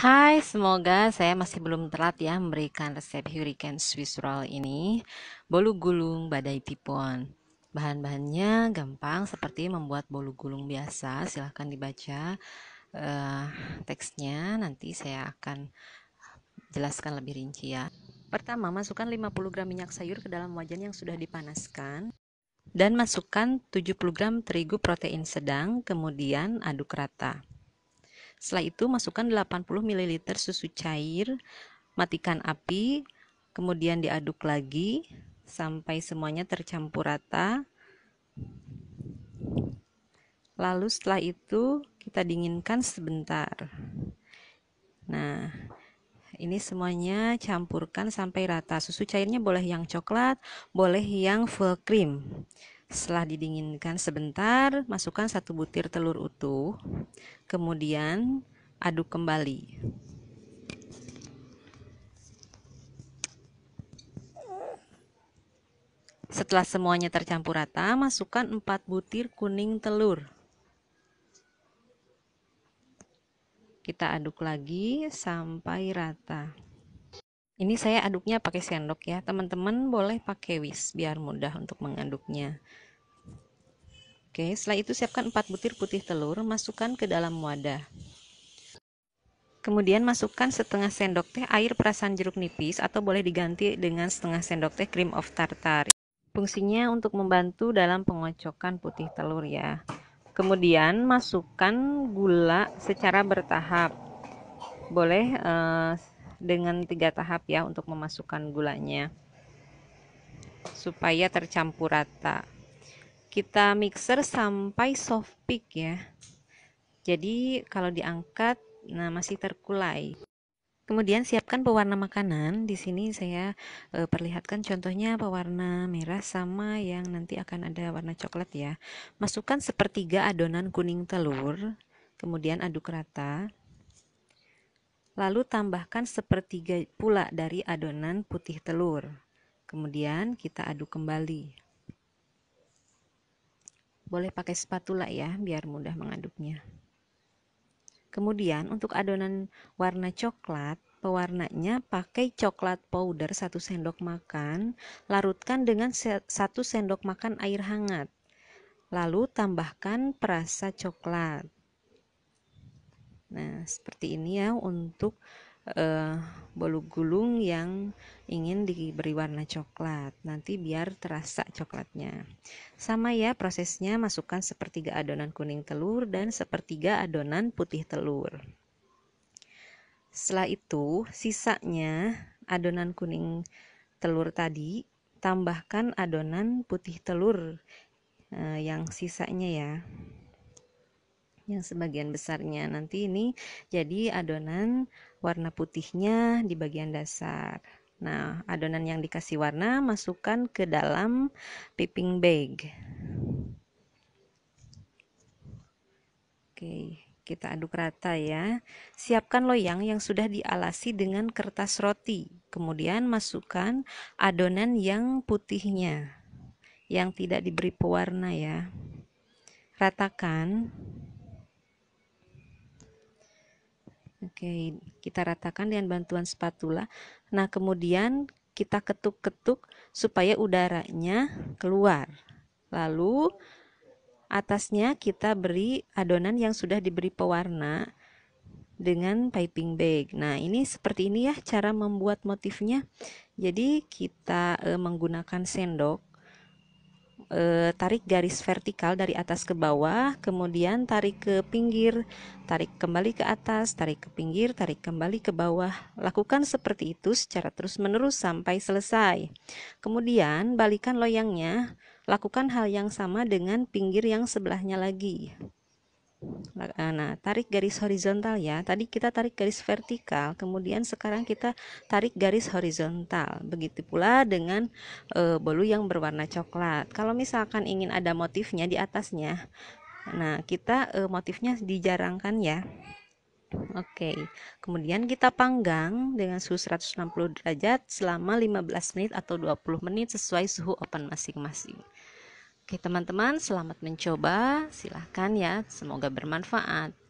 Hai, semoga saya masih belum telat ya memberikan resep hurricane Swiss roll ini. Bolu gulung badai tipon. Bahan-bahannya gampang seperti membuat bolu gulung biasa. Silahkan dibaca uh, teksnya, nanti saya akan jelaskan lebih rinci ya. Pertama, masukkan 50 gram minyak sayur ke dalam wajan yang sudah dipanaskan dan masukkan 70 gram terigu protein sedang, kemudian aduk rata. Setelah itu masukkan 80 ml susu cair, matikan api, kemudian diaduk lagi sampai semuanya tercampur rata. Lalu setelah itu kita dinginkan sebentar. Nah, ini semuanya campurkan sampai rata. Susu cairnya boleh yang coklat, boleh yang full cream. Setelah didinginkan sebentar, masukkan satu butir telur utuh, kemudian aduk kembali. Setelah semuanya tercampur rata, masukkan 4 butir kuning telur. Kita aduk lagi sampai rata. Ini saya aduknya pakai sendok ya. Teman-teman boleh pakai whisk biar mudah untuk mengaduknya. Oke, setelah itu siapkan 4 butir putih telur, masukkan ke dalam wadah. Kemudian masukkan setengah sendok teh air perasan jeruk nipis atau boleh diganti dengan setengah sendok teh cream of tartar. Fungsinya untuk membantu dalam pengocokan putih telur ya. Kemudian masukkan gula secara bertahap. Boleh eh, dengan tiga tahap ya untuk memasukkan gulanya supaya tercampur rata kita mixer sampai soft peak ya jadi kalau diangkat nah masih terkulai Kemudian siapkan pewarna makanan. Di sini saya e, perlihatkan contohnya pewarna merah sama yang nanti akan ada warna coklat ya. Masukkan sepertiga adonan kuning telur, kemudian aduk rata. Lalu tambahkan sepertiga pula dari adonan putih telur. Kemudian kita aduk kembali. Boleh pakai spatula ya, biar mudah mengaduknya. Kemudian untuk adonan warna coklat, pewarnanya pakai coklat powder 1 sendok makan, larutkan dengan 1 sendok makan air hangat. Lalu tambahkan perasa coklat. Nah, seperti ini ya untuk uh, bolu gulung yang ingin diberi warna coklat. Nanti biar terasa coklatnya. Sama ya prosesnya, masukkan sepertiga adonan kuning telur dan sepertiga adonan putih telur. Setelah itu, sisanya adonan kuning telur tadi, tambahkan adonan putih telur eh, yang sisanya ya yang sebagian besarnya nanti ini jadi adonan warna putihnya di bagian dasar nah adonan yang dikasih warna masukkan ke dalam piping bag oke kita aduk rata ya siapkan loyang yang sudah dialasi dengan kertas roti kemudian masukkan adonan yang putihnya yang tidak diberi pewarna ya ratakan Oke, kita ratakan dengan bantuan spatula. Nah, kemudian kita ketuk-ketuk supaya udaranya keluar. Lalu atasnya kita beri adonan yang sudah diberi pewarna dengan piping bag. Nah, ini seperti ini ya cara membuat motifnya. Jadi kita eh, menggunakan sendok e, tarik garis vertikal dari atas ke bawah, kemudian tarik ke pinggir, tarik kembali ke atas, tarik ke pinggir, tarik kembali ke bawah. Lakukan seperti itu secara terus-menerus sampai selesai. Kemudian balikan loyangnya, lakukan hal yang sama dengan pinggir yang sebelahnya lagi. Eh, nah, tarik garis horizontal ya. Tadi kita tarik garis vertikal, kemudian sekarang kita tarik garis horizontal. Begitu pula dengan e, bolu yang berwarna coklat. Kalau misalkan ingin ada motifnya di atasnya, nah kita e, motifnya dijarangkan ya. Oke, kemudian kita panggang dengan suhu 160 derajat selama 15 menit atau 20 menit sesuai suhu oven masing-masing. Oke teman-teman, selamat mencoba. Silahkan ya, semoga bermanfaat.